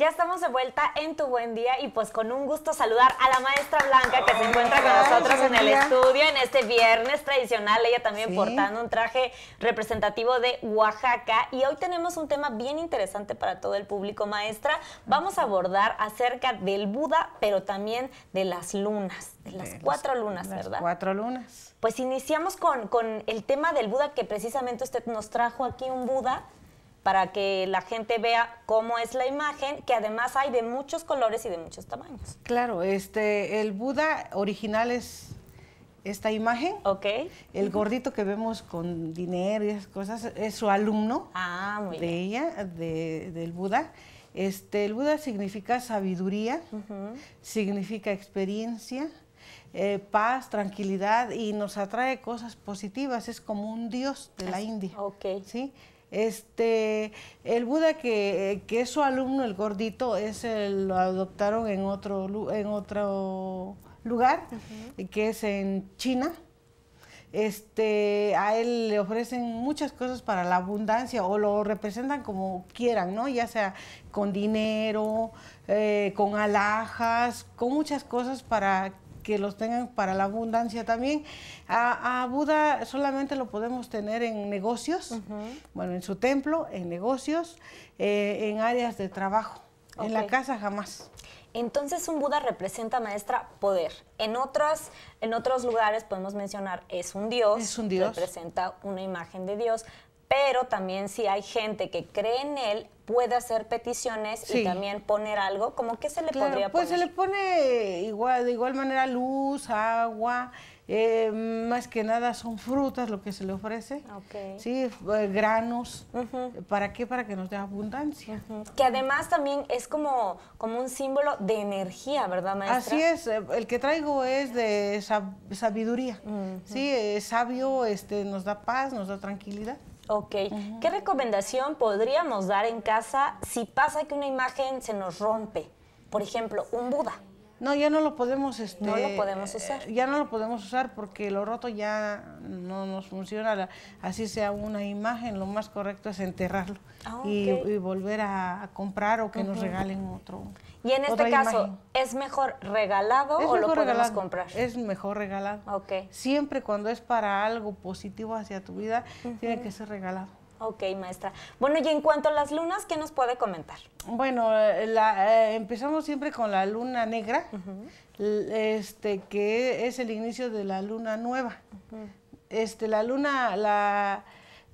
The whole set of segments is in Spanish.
Ya estamos de vuelta en Tu Buen Día y pues con un gusto saludar a la maestra Blanca que se encuentra con nosotros en el estudio en este viernes tradicional, ella también portando un traje representativo de Oaxaca y hoy tenemos un tema bien interesante para todo el público, maestra. Vamos a abordar acerca del Buda, pero también de las lunas, de las cuatro lunas, ¿verdad? Las cuatro lunas. Pues iniciamos con, con el tema del Buda que precisamente usted nos trajo aquí un Buda para que la gente vea cómo es la imagen, que además hay de muchos colores y de muchos tamaños. Claro, este, el Buda original es esta imagen. Ok. El gordito que vemos con dinero y esas cosas es su alumno ah, de ella, de, del Buda. Este, el Buda significa sabiduría, significa experiencia, eh, paz, tranquilidad y nos atrae cosas positivas. Es como un dios de la India. Ok. ¿sí? Este, el Buda que, es su alumno, el gordito, es el, lo adoptaron en otro, en otro lugar, que es en China. Este, a él le ofrecen muchas cosas para la abundancia o lo representan como quieran, ¿no? Ya sea con dinero, eh, con alhajas, con muchas cosas para que los tengan para la abundancia también. A, Buda solamente lo podemos tener en negocios, bueno, en su templo, en negocios, eh, en áreas de trabajo. En la casa jamás. Entonces un Buda representa, maestra, poder. En, otras, en otros lugares podemos mencionar, es un dios, es un dios. representa una imagen de Dios, pero también si hay gente que cree en él, puede hacer peticiones y también poner algo, ¿cómo qué se le podría pues poner? Pues se le pone igual, de igual manera luz, agua, eh, más que nada son frutas lo que se le ofrece, okay. sí, eh, granos, ¿para qué? Para que nos dé abundancia. Que además también es como, como un símbolo de energía, ¿verdad, maestra? Así es, eh, el que traigo es de sabiduría, sabio, este, nos da paz, nos da tranquilidad. Ok. ¿Qué recomendación podríamos dar en casa si pasa que una imagen se nos rompe? Por ejemplo, un Buda. No, ya no lo podemos este, usar. Eh, ya no lo podemos usar porque lo roto ya no nos funciona. Así sea una imagen, lo más correcto es enterrarlo ah, y, volver a, comprar o que nos regalen otro. Y en este caso, ¿es mejor regalado o lo podemos comprar? Es mejor regalado. Siempre cuando es para algo positivo hacia tu vida, tiene que ser regalado. Ok, maestra. Bueno, y en cuanto a las lunas, ¿qué nos puede comentar? Bueno, eh, eh, empezamos siempre con la luna negra, este, que es el inicio de la luna nueva. este, la luna, la,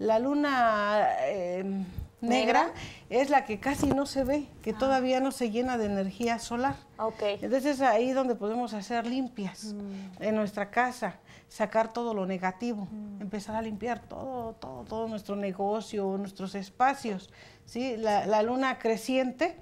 la luna... Em, negra, es la que casi no se ve, que ah. todavía no se llena de energía solar. Okay. Entonces es ahí donde podemos hacer limpias mm. en nuestra casa, sacar todo lo negativo, mm. empezar a limpiar todo, todo, todo nuestro negocio, nuestros espacios. ¿sí? la luna creciente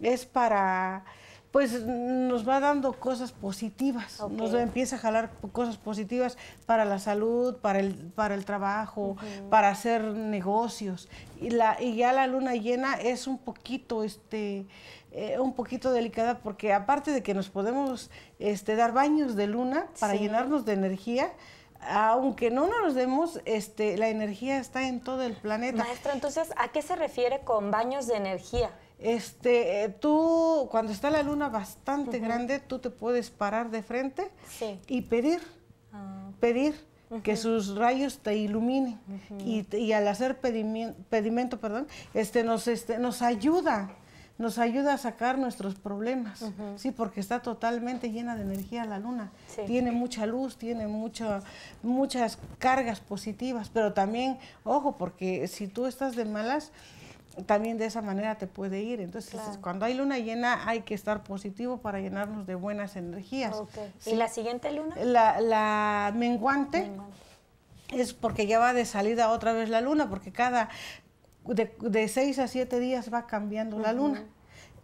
es para pues nos va dando cosas positivas, nos empieza a jalar cosas positivas para la salud, para el, para el trabajo, para hacer negocios. Y, la, y ya la luna llena es un poquito, este, eh, un poquito delicada porque aparte de que nos podemos este, dar baños de luna para llenarnos de energía, aunque no nos demos, este, la energía está en todo el planeta. Maestro, entonces, ¿a qué se refiere con baños de energía? Este, eh, tú, cuando está la luna bastante grande, tú te puedes parar de frente y pedir, ah, pedir que sus rayos te iluminen. y, al hacer pedimento, pedimento perdón, este, nos, este, nos ayuda nos ayuda a sacar nuestros problemas, sí, porque está totalmente llena de energía la luna, tiene mucha luz, tiene mucho, muchas cargas positivas, pero también, ojo, porque si tú estás de malas, también de esa manera te puede ir. Entonces, cuando hay luna llena hay que estar positivo para llenarnos de buenas energías. ¿Y la siguiente luna? La, menguante, Es porque ya va de salida otra vez la luna, porque cada de, seis a siete días va cambiando la luna.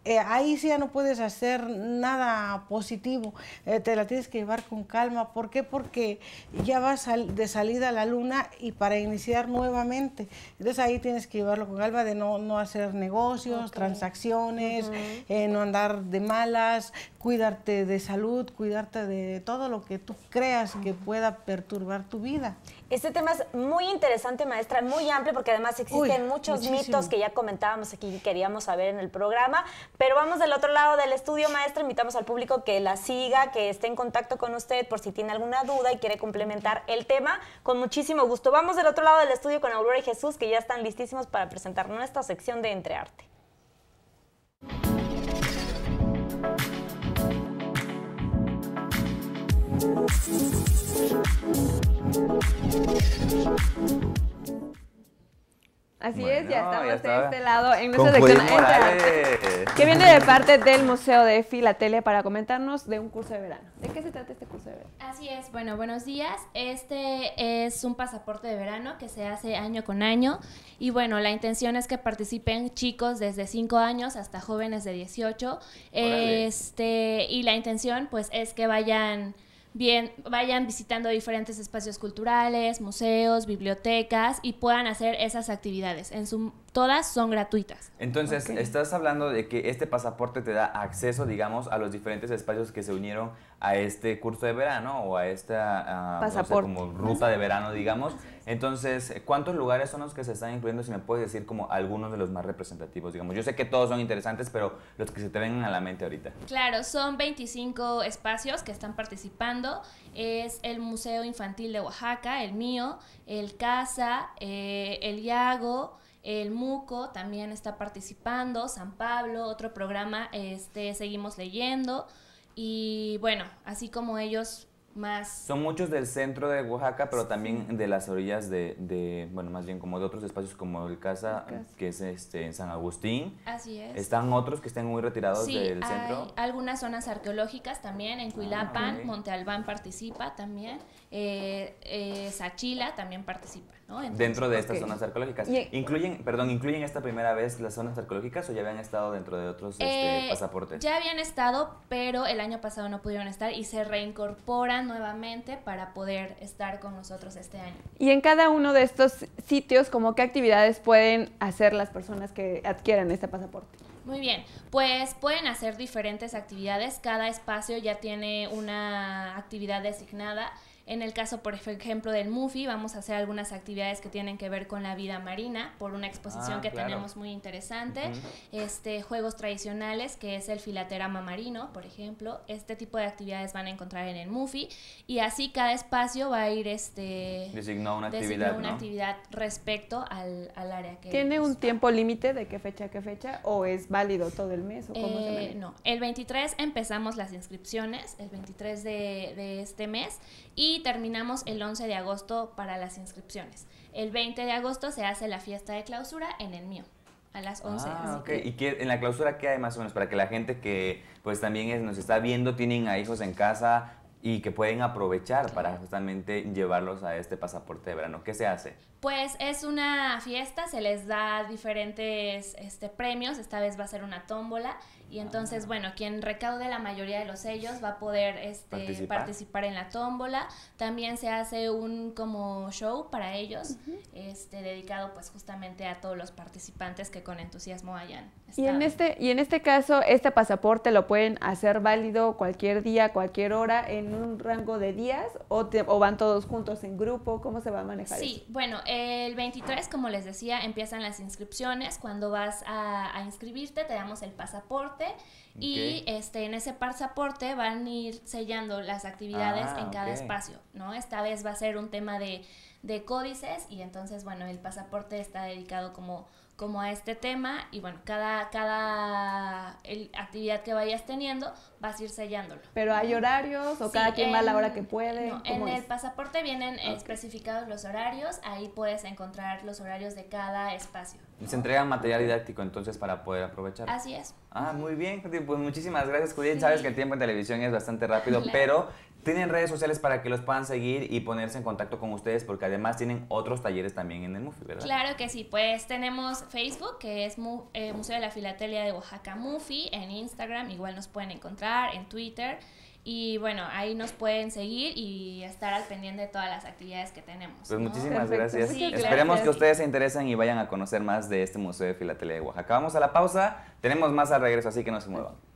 Eh, ahí sí ya no puedes hacer nada positivo, eh, te la tienes que llevar con calma. ¿Por qué? Porque ya vas de salida a la luna y para iniciar nuevamente. Entonces ahí tienes que llevarlo con calma de no, hacer negocios, transacciones, eh, no andar de malas, cuidarte de salud, cuidarte de todo lo que tú creas que pueda perturbar tu vida. Este tema es muy interesante, maestra, muy amplio, porque además existen muchos mitos que ya comentábamos aquí y queríamos saber en el programa. Pero vamos del otro lado del estudio, maestra. Invitamos al público que la siga, que esté en contacto con usted por si tiene alguna duda y quiere complementar el tema. Con muchísimo gusto. Vamos del otro lado del estudio con Aurora y Jesús, que ya están listísimos para presentar nuestra sección de Entre Arte. Así es, ya estamos de este lado en nuestra sección que viene de parte del Museo de Filatelia para comentarnos de un curso de verano. ¿De qué se trata este curso de verano? Así es, bueno, buenos días. Este es un pasaporte de verano que se hace año con año y bueno, la intención es que participen chicos desde 5 años hasta jóvenes de 18. Este, y la intención pues es que vayan bien, vayan visitando diferentes espacios culturales, museos, bibliotecas y puedan hacer esas actividades. En su, todas son gratuitas. Entonces, estás hablando de que este pasaporte te da acceso, digamos, a los diferentes espacios que se unieron a este curso de verano o a esta ah, ruta de verano, digamos. Entonces, ¿cuántos lugares son los que se están incluyendo? Si me puedes decir como algunos de los más representativos, digamos. Yo sé que todos son interesantes, pero los que se te vengan a la mente ahorita. Claro, son 25 espacios que están participando. Es el Museo Infantil de Oaxaca, el mío, el Casa, eh, el Iago, el Muco también está participando, San Pablo, otro programa, este, seguimos leyendo. Y bueno, así como ellos más... Son muchos del centro de Oaxaca, pero también de las orillas de, de bueno, más bien como de otros espacios como el Casa, que es este, en San Agustín. Así es. Están otros que están muy retirados del hay centro. algunas zonas arqueológicas también, en ah, Cuilapan, Monte Albán participa también, eh, eh, Sachila también participa. ¿no? dentro de estas zonas arqueológicas. ¿Incluyen, perdón, incluyen esta primera vez las zonas arqueológicas o ya habían estado dentro de otros este, eh, pasaportes? Ya habían estado, pero el año pasado no pudieron estar y se reincorporan nuevamente para poder estar con nosotros este año. Y en cada uno de estos sitios, ¿como qué actividades pueden hacer las personas que adquieran este pasaporte? Muy bien, pues pueden hacer diferentes actividades, cada espacio ya tiene una actividad designada. En el caso, por ejemplo, del MUFI, vamos a hacer algunas actividades que tienen que ver con la vida marina, por una exposición ah, que tenemos muy interesante. este, juegos tradicionales, que es el filaterama marino, por ejemplo. Este tipo de actividades van a encontrar en el MUFI. Y así cada espacio va a ir... Este, designó una actividad, una actividad respecto al, al área que... ¿Tiene un tiempo límite de qué fecha a qué fecha? ¿O es válido todo el mes? Eh, no, el 23 empezamos las inscripciones, el 23 de, de este mes. Y y terminamos el 11 de agosto para las inscripciones. El 20 de agosto se hace la fiesta de clausura en el mío a las 11. Ah, okay. que... ¿Y qué, en la clausura qué hay más o menos? Para que la gente que pues también es, nos está viendo, tienen a hijos en casa y que pueden aprovechar para justamente llevarlos a este pasaporte de verano. ¿Qué se hace? Pues es una fiesta, se les da diferentes este, premios, esta vez va a ser una tómbola y entonces, bueno, quien recaude la mayoría de los sellos va a poder este, participar. en la tómbola. También se hace un como show para ellos, este, dedicado pues justamente a todos los participantes que con entusiasmo hayan. Estado. Y en este, y en este caso, este pasaporte lo pueden hacer válido cualquier día, cualquier hora, en un rango de días, o, te, van todos juntos en grupo, ¿cómo se va a manejar? Sí, bueno, el 23, como les decía, empiezan las inscripciones. Cuando vas a inscribirte, te damos el pasaporte y este, en ese pasaporte van a ir sellando las actividades ah, en cada espacio, ¿no? Esta vez va a ser un tema de, de códices y entonces, bueno, el pasaporte está dedicado como como a este tema y bueno, cada, cada el, actividad que vayas teniendo vas a ir sellándolo. Pero hay horarios o cada quien va a la hora que puede. en el pasaporte vienen especificados los horarios, ahí puedes encontrar los horarios de cada espacio. Se entrega material didáctico entonces para poder aprovechar. Así es. Ah, muy bien, pues muchísimas gracias Julián. Sabes que el tiempo en televisión es bastante rápido, pero tienen redes sociales para que los puedan seguir y ponerse en contacto con ustedes porque además tienen otros talleres también en el MUFI, ¿verdad? Claro que sí, pues tenemos Facebook que es eh, Museo de la Filatelia de Oaxaca MUFI, en Instagram igual nos pueden encontrar, en Twitter y bueno, ahí nos pueden seguir y estar al pendiente de todas las actividades que tenemos. Pues muchísimas gracias. Esperemos que ustedes se interesen y vayan a conocer más de este Museo de Filatelia de Oaxaca. Vamos a la pausa, tenemos más al regreso, así que no se muevan.